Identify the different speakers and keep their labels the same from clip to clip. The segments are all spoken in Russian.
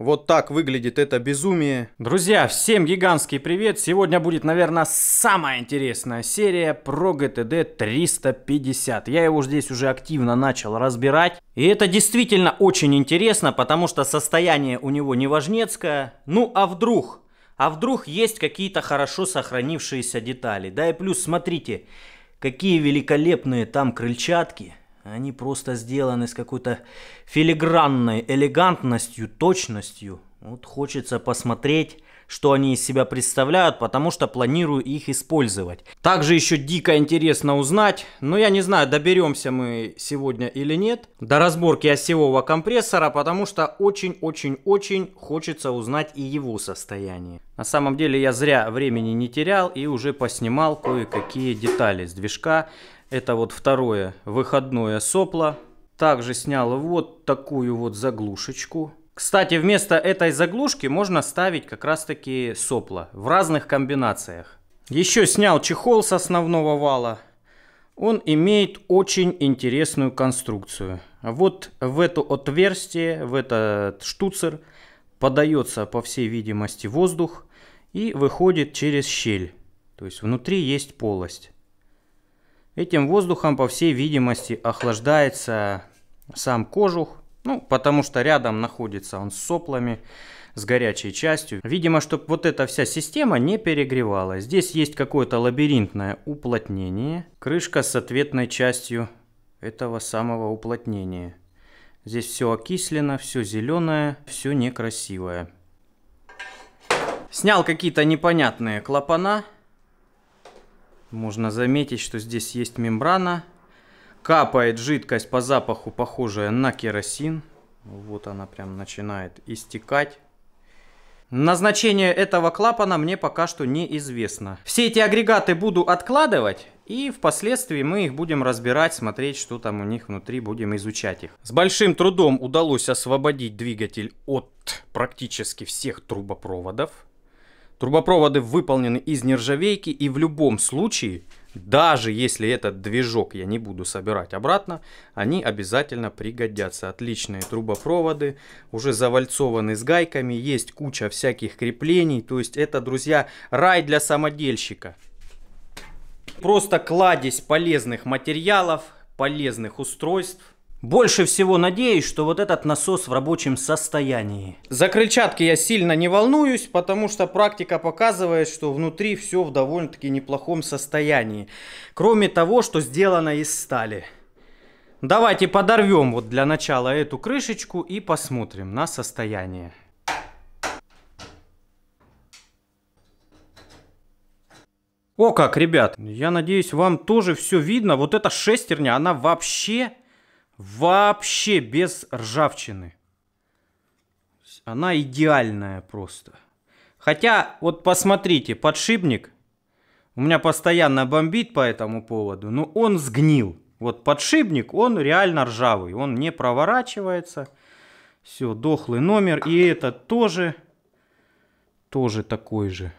Speaker 1: Вот так выглядит это безумие. Друзья, всем гигантский привет. Сегодня будет, наверное, самая интересная серия про GTD 350. Я его здесь уже активно начал разбирать. И это действительно очень интересно, потому что состояние у него не важнецкое. Ну а вдруг? А вдруг есть какие-то хорошо сохранившиеся детали? Да и плюс, смотрите, какие великолепные там крыльчатки. Они просто сделаны с какой-то филигранной элегантностью, точностью. Вот хочется посмотреть, что они из себя представляют, потому что планирую их использовать. Также еще дико интересно узнать, но я не знаю, доберемся мы сегодня или нет, до разборки осевого компрессора, потому что очень-очень-очень хочется узнать и его состояние. На самом деле я зря времени не терял и уже поснимал кое-какие детали с движка. Это вот второе выходное сопло. Также снял вот такую вот заглушечку. Кстати, вместо этой заглушки можно ставить как раз таки сопла в разных комбинациях. Еще снял чехол с основного вала. Он имеет очень интересную конструкцию. Вот в это отверстие, в этот штуцер подается, по всей видимости, воздух и выходит через щель. То есть внутри есть полость. Этим воздухом, по всей видимости, охлаждается сам кожух, ну, потому что рядом находится он с соплами, с горячей частью. Видимо, чтобы вот эта вся система не перегревалась. Здесь есть какое-то лабиринтное уплотнение. Крышка с ответной частью этого самого уплотнения. Здесь все окислено, все зеленое, все некрасивое. Снял какие-то непонятные клапана. Можно заметить, что здесь есть мембрана. Капает жидкость по запаху, похожая на керосин. Вот она прям начинает истекать. Назначение этого клапана мне пока что неизвестно. Все эти агрегаты буду откладывать, и впоследствии мы их будем разбирать, смотреть, что там у них внутри, будем изучать их. С большим трудом удалось освободить двигатель от практически всех трубопроводов. Трубопроводы выполнены из нержавейки и в любом случае, даже если этот движок я не буду собирать обратно, они обязательно пригодятся. Отличные трубопроводы, уже завальцованы с гайками, есть куча всяких креплений. То есть это, друзья, рай для самодельщика. Просто кладезь полезных материалов, полезных устройств – больше всего надеюсь, что вот этот насос в рабочем состоянии. За крыльчатки я сильно не волнуюсь, потому что практика показывает, что внутри все в довольно-таки неплохом состоянии. Кроме того, что сделано из стали. Давайте подорвем вот для начала эту крышечку и посмотрим на состояние. О как, ребят, я надеюсь, вам тоже все видно. Вот эта шестерня, она вообще Вообще без ржавчины. Она идеальная просто. Хотя, вот посмотрите, подшипник. У меня постоянно бомбит по этому поводу, но он сгнил. Вот подшипник, он реально ржавый. Он не проворачивается. Все, дохлый номер. И этот тоже, тоже такой же.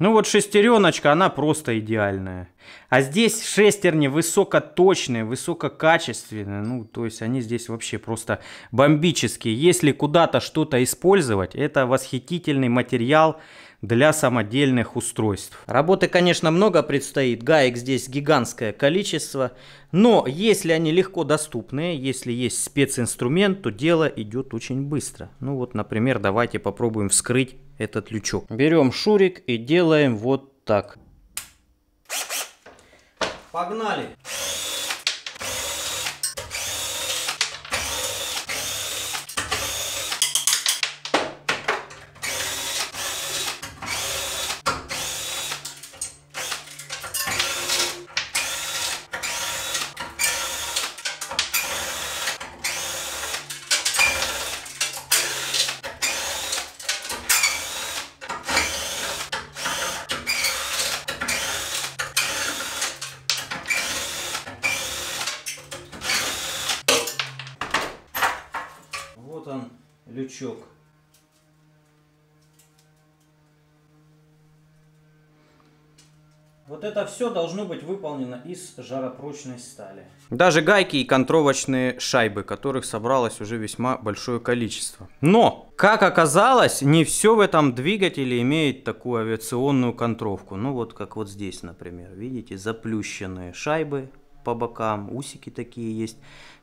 Speaker 1: Ну вот шестереночка, она просто идеальная. А здесь шестерни высокоточные, высококачественные. Ну, то есть они здесь вообще просто бомбические. Если куда-то что-то использовать, это восхитительный материал для самодельных устройств. Работы, конечно, много предстоит. Гаек здесь гигантское количество. Но если они легко доступные, если есть специнструмент, то дело идет очень быстро. Ну вот, например, давайте попробуем вскрыть этот лючок. Берем шурик и делаем вот так. Погнали! Погнали! крючок. Вот это все должно быть выполнено из жаропрочной стали. Даже гайки и контровочные шайбы, которых собралось уже весьма большое количество. Но, как оказалось, не все в этом двигателе имеет такую авиационную контровку. Ну вот как вот здесь, например, видите, заплющенные шайбы по бокам, усики такие есть,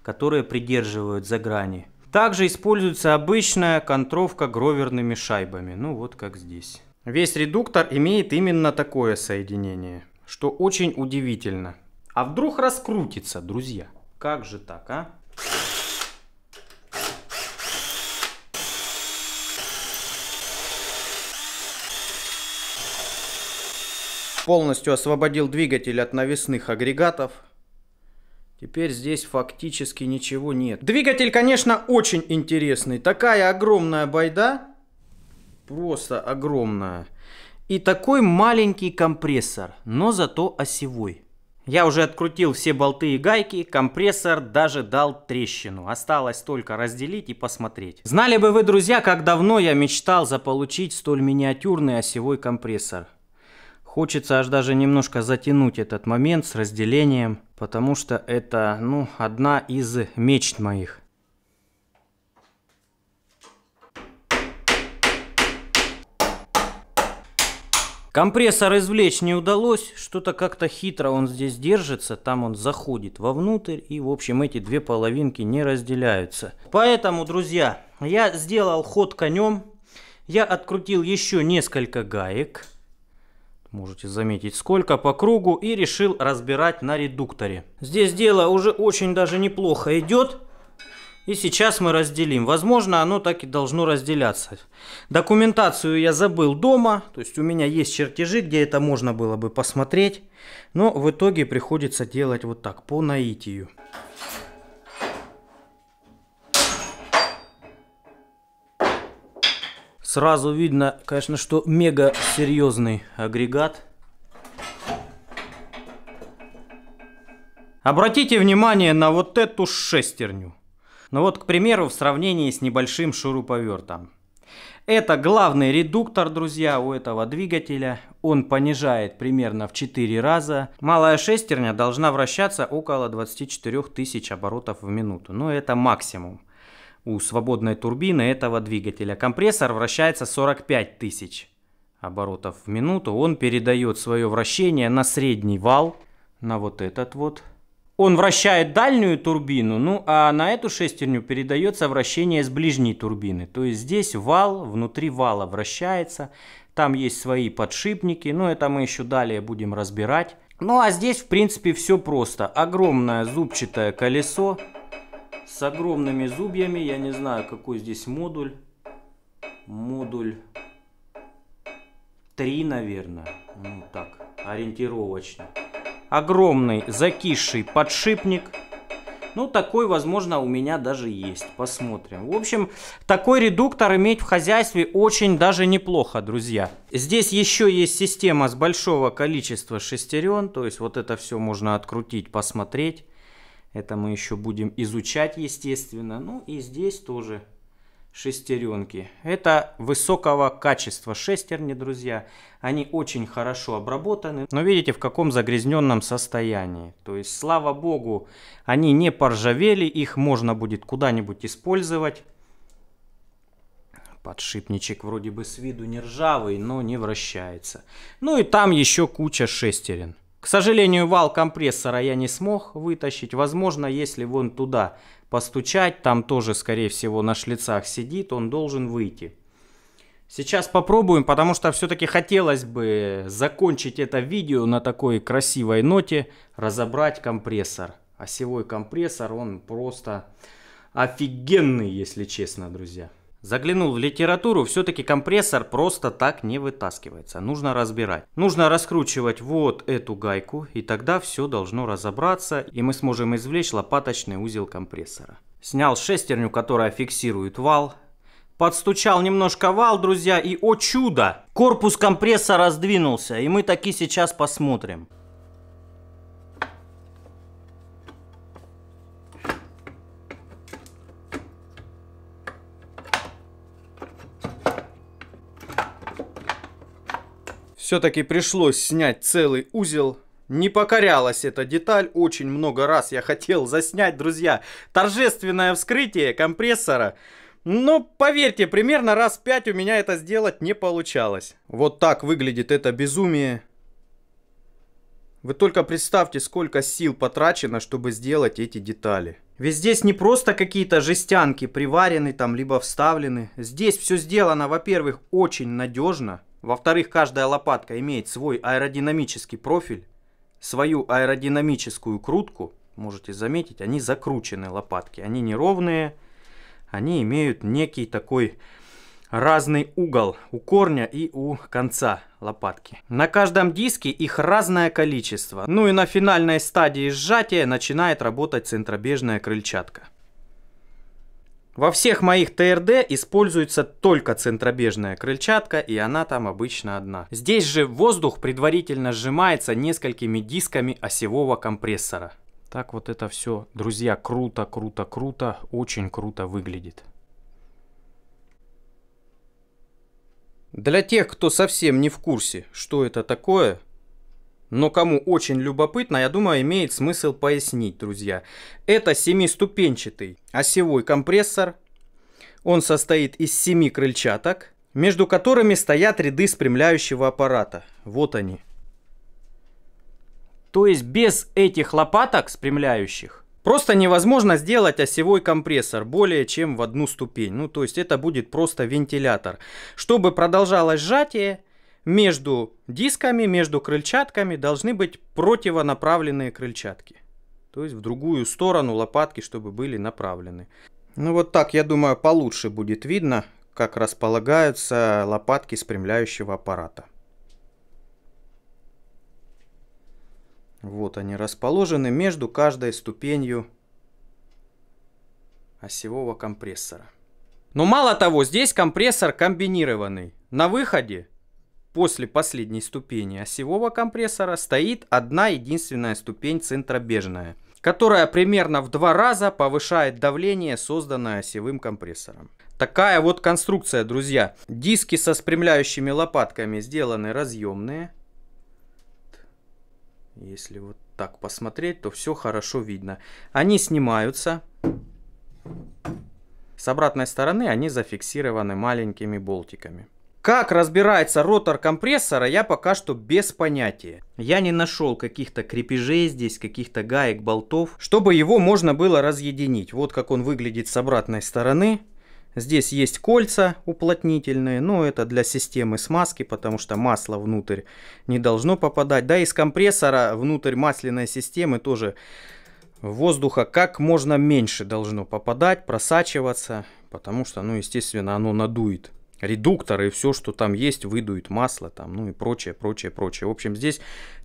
Speaker 1: которые придерживают за грани также используется обычная контровка гроверными шайбами, ну вот как здесь. Весь редуктор имеет именно такое соединение, что очень удивительно. А вдруг раскрутится, друзья? Как же так, а? Полностью освободил двигатель от навесных агрегатов, Теперь здесь фактически ничего нет. Двигатель, конечно, очень интересный. Такая огромная байда. Просто огромная. И такой маленький компрессор, но зато осевой. Я уже открутил все болты и гайки, компрессор даже дал трещину. Осталось только разделить и посмотреть. Знали бы вы, друзья, как давно я мечтал заполучить столь миниатюрный осевой компрессор. Хочется аж даже немножко затянуть этот момент с разделением потому что это, ну, одна из мечт моих. Компрессор извлечь не удалось, что-то как-то хитро он здесь держится, там он заходит вовнутрь и в общем эти две половинки не разделяются. Поэтому, друзья, я сделал ход конем, я открутил еще несколько гаек, можете заметить, сколько по кругу и решил разбирать на редукторе. Здесь дело уже очень даже неплохо идет. И сейчас мы разделим. Возможно, оно так и должно разделяться. Документацию я забыл дома. То есть у меня есть чертежи, где это можно было бы посмотреть. Но в итоге приходится делать вот так, по наитию. Сразу видно, конечно, что мега серьезный агрегат. Обратите внимание на вот эту шестерню. Ну вот, к примеру, в сравнении с небольшим шуруповертом. Это главный редуктор, друзья, у этого двигателя. Он понижает примерно в 4 раза. Малая шестерня должна вращаться около 24 тысяч оборотов в минуту. Но ну, это максимум у свободной турбины этого двигателя. Компрессор вращается 45 тысяч оборотов в минуту. Он передает свое вращение на средний вал, на вот этот вот. Он вращает дальнюю турбину, ну а на эту шестерню передается вращение с ближней турбины. То есть здесь вал внутри вала вращается, там есть свои подшипники, но ну, это мы еще далее будем разбирать. Ну а здесь в принципе все просто. Огромное зубчатое колесо, с огромными зубьями. Я не знаю, какой здесь модуль. Модуль 3, наверное. Ну, так, ориентировочно. Огромный закисший подшипник. Ну, такой, возможно, у меня даже есть. Посмотрим. В общем, такой редуктор иметь в хозяйстве очень даже неплохо, друзья. Здесь еще есть система с большого количества шестерен. То есть вот это все можно открутить, посмотреть. Это мы еще будем изучать, естественно. Ну и здесь тоже шестеренки. Это высокого качества шестерни, друзья. Они очень хорошо обработаны. Но видите, в каком загрязненном состоянии. То есть, слава богу, они не поржавели. Их можно будет куда-нибудь использовать. Подшипничек вроде бы с виду не ржавый, но не вращается. Ну и там еще куча шестерен. К сожалению, вал компрессора я не смог вытащить. Возможно, если вон туда постучать, там тоже, скорее всего, на шлицах сидит, он должен выйти. Сейчас попробуем, потому что все-таки хотелось бы закончить это видео на такой красивой ноте, разобрать компрессор. Осевой а компрессор, он просто офигенный, если честно, друзья. Заглянул в литературу, все-таки компрессор просто так не вытаскивается. Нужно разбирать. Нужно раскручивать вот эту гайку, и тогда все должно разобраться, и мы сможем извлечь лопаточный узел компрессора. Снял шестерню, которая фиксирует вал. Подстучал немножко вал, друзья, и, о чудо, корпус компрессора сдвинулся, и мы таки сейчас посмотрим. Все-таки пришлось снять целый узел. Не покорялась эта деталь, очень много раз я хотел заснять, друзья, торжественное вскрытие компрессора. Но поверьте, примерно раз пять у меня это сделать не получалось. Вот так выглядит это безумие. Вы только представьте, сколько сил потрачено, чтобы сделать эти детали. Ведь здесь не просто какие-то жестянки приварены там, либо вставлены. Здесь все сделано, во-первых, очень надежно. Во-вторых, каждая лопатка имеет свой аэродинамический профиль, свою аэродинамическую крутку. Можете заметить, они закручены лопатки, они неровные, они имеют некий такой разный угол у корня и у конца лопатки. На каждом диске их разное количество. Ну и на финальной стадии сжатия начинает работать центробежная крыльчатка. Во всех моих ТРД используется только центробежная крыльчатка, и она там обычно одна. Здесь же воздух предварительно сжимается несколькими дисками осевого компрессора. Так вот это все, друзья, круто, круто, круто, очень круто выглядит. Для тех, кто совсем не в курсе, что это такое, но кому очень любопытно, я думаю, имеет смысл пояснить, друзья. Это семиступенчатый осевой компрессор. Он состоит из семи крыльчаток, между которыми стоят ряды спрямляющего аппарата. Вот они. То есть без этих лопаток спрямляющих Просто невозможно сделать осевой компрессор более чем в одну ступень. Ну, то есть это будет просто вентилятор. Чтобы продолжалось сжатие, между дисками, между крыльчатками должны быть противонаправленные крыльчатки. То есть в другую сторону лопатки, чтобы были направлены. Ну вот так, я думаю, получше будет видно, как располагаются лопатки спрямляющего аппарата. Вот они расположены между каждой ступенью осевого компрессора. Но мало того, здесь компрессор комбинированный. На выходе после последней ступени осевого компрессора стоит одна единственная ступень центробежная, которая примерно в два раза повышает давление, созданное осевым компрессором. Такая вот конструкция, друзья. Диски со спрямляющими лопатками сделаны разъемные. Если вот так посмотреть, то все хорошо видно. Они снимаются. С обратной стороны они зафиксированы маленькими болтиками. Как разбирается ротор компрессора, я пока что без понятия. Я не нашел каких-то крепежей здесь, каких-то гаек, болтов, чтобы его можно было разъединить. Вот как он выглядит с обратной стороны. Здесь есть кольца уплотнительные, но это для системы смазки, потому что масло внутрь не должно попадать. Да, из компрессора внутрь масляной системы тоже воздуха как можно меньше должно попадать, просачиваться, потому что, ну, естественно, оно надует редукторы и все, что там есть, выдует масло там, ну и прочее, прочее, прочее. В общем, здесь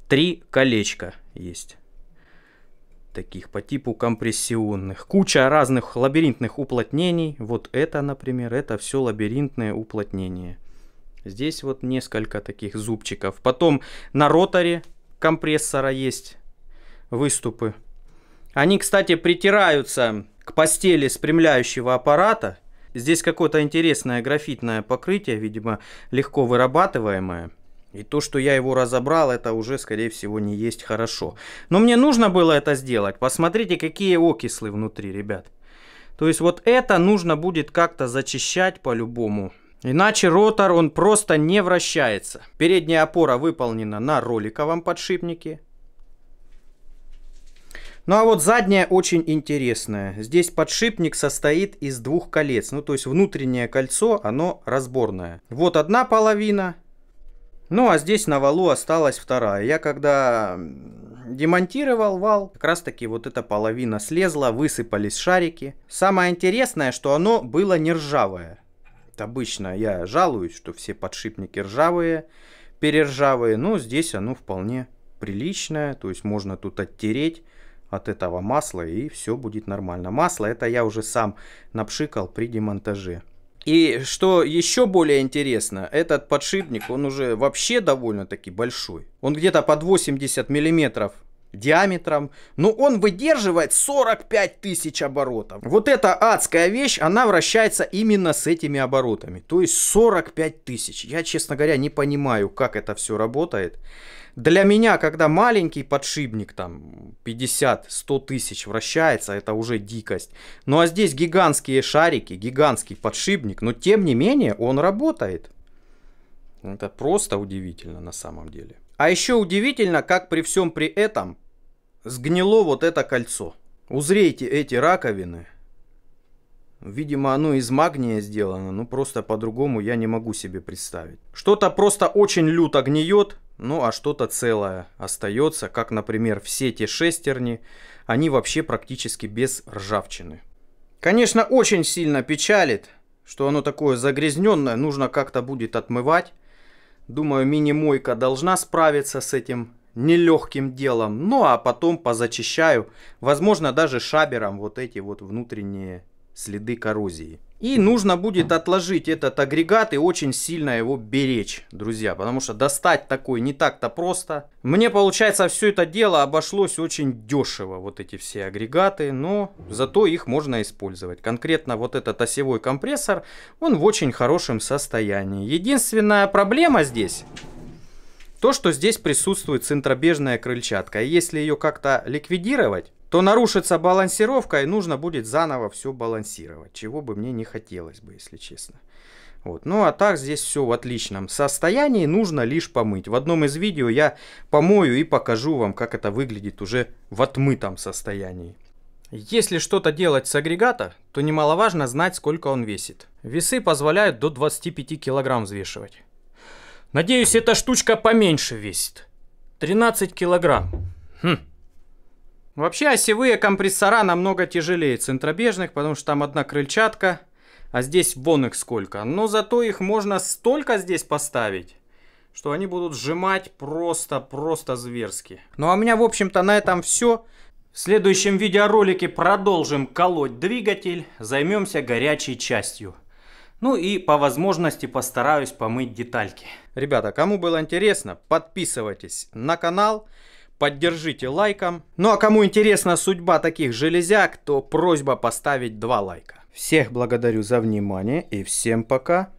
Speaker 1: три колечка есть таких по типу компрессионных. Куча разных лабиринтных уплотнений. Вот это, например, это все лабиринтное уплотнение. Здесь вот несколько таких зубчиков. Потом на роторе компрессора есть выступы. Они, кстати, притираются к постели спрямляющего аппарата – Здесь какое-то интересное графитное покрытие, видимо, легко вырабатываемое. И то, что я его разобрал, это уже, скорее всего, не есть хорошо. Но мне нужно было это сделать. Посмотрите, какие окислы внутри, ребят. То есть вот это нужно будет как-то зачищать по-любому. Иначе ротор, он просто не вращается. Передняя опора выполнена на роликовом подшипнике. Ну а вот задняя очень интересная. Здесь подшипник состоит из двух колец. Ну то есть внутреннее кольцо, оно разборное. Вот одна половина. Ну а здесь на валу осталась вторая. Я когда демонтировал вал, как раз таки вот эта половина слезла, высыпались шарики. Самое интересное, что оно было не ржавое. Обычно я жалуюсь, что все подшипники ржавые, перержавые, но ну, здесь оно вполне приличное, то есть можно тут оттереть от этого масла, и все будет нормально. Масло это я уже сам напшикал при демонтаже. И что еще более интересно, этот подшипник, он уже вообще довольно-таки большой. Он где-то под 80 миллиметров диаметром, но он выдерживает 45 тысяч оборотов. Вот эта адская вещь, она вращается именно с этими оборотами, то есть 45 тысяч. Я, честно говоря, не понимаю, как это все работает для меня, когда маленький подшипник, там, 50-100 тысяч вращается, это уже дикость. Ну, а здесь гигантские шарики, гигантский подшипник, но тем не менее он работает. Это просто удивительно на самом деле. А еще удивительно, как при всем при этом сгнило вот это кольцо. Узрейте эти раковины. Видимо, оно из магния сделано, ну просто по-другому я не могу себе представить. Что-то просто очень люто гниет, ну а что-то целое остается, как, например, все те шестерни, они вообще практически без ржавчины. Конечно, очень сильно печалит, что оно такое загрязненное, нужно как-то будет отмывать. Думаю, мини-мойка должна справиться с этим нелегким делом. Ну а потом позачищаю, возможно, даже шабером вот эти вот внутренние следы коррозии. И нужно будет отложить этот агрегат и очень сильно его беречь, друзья. Потому что достать такой не так-то просто. Мне, получается, все это дело обошлось очень дешево. Вот эти все агрегаты. Но зато их можно использовать. Конкретно вот этот осевой компрессор, он в очень хорошем состоянии. Единственная проблема здесь... То, что здесь присутствует центробежная крыльчатка. если ее как-то ликвидировать, то нарушится балансировка, и нужно будет заново все балансировать, чего бы мне не хотелось бы, если честно. Вот. Ну а так здесь все в отличном состоянии, нужно лишь помыть. В одном из видео я помою и покажу вам, как это выглядит уже в отмытом состоянии. Если что-то делать с агрегата, то немаловажно знать, сколько он весит. Весы позволяют до 25 килограмм взвешивать. Надеюсь, эта штучка поменьше весит. 13 килограмм. Хм. Вообще осевые компрессора намного тяжелее центробежных, потому что там одна крыльчатка, а здесь вон их сколько. Но зато их можно столько здесь поставить, что они будут сжимать просто-просто зверски. Ну а у меня, в общем-то, на этом все. В следующем видеоролике продолжим колоть двигатель, займемся горячей частью. Ну и по возможности постараюсь помыть детальки. Ребята, кому было интересно, подписывайтесь на канал поддержите лайком. Ну а кому интересна судьба таких железяк, то просьба поставить два лайка. Всех благодарю за внимание и всем пока.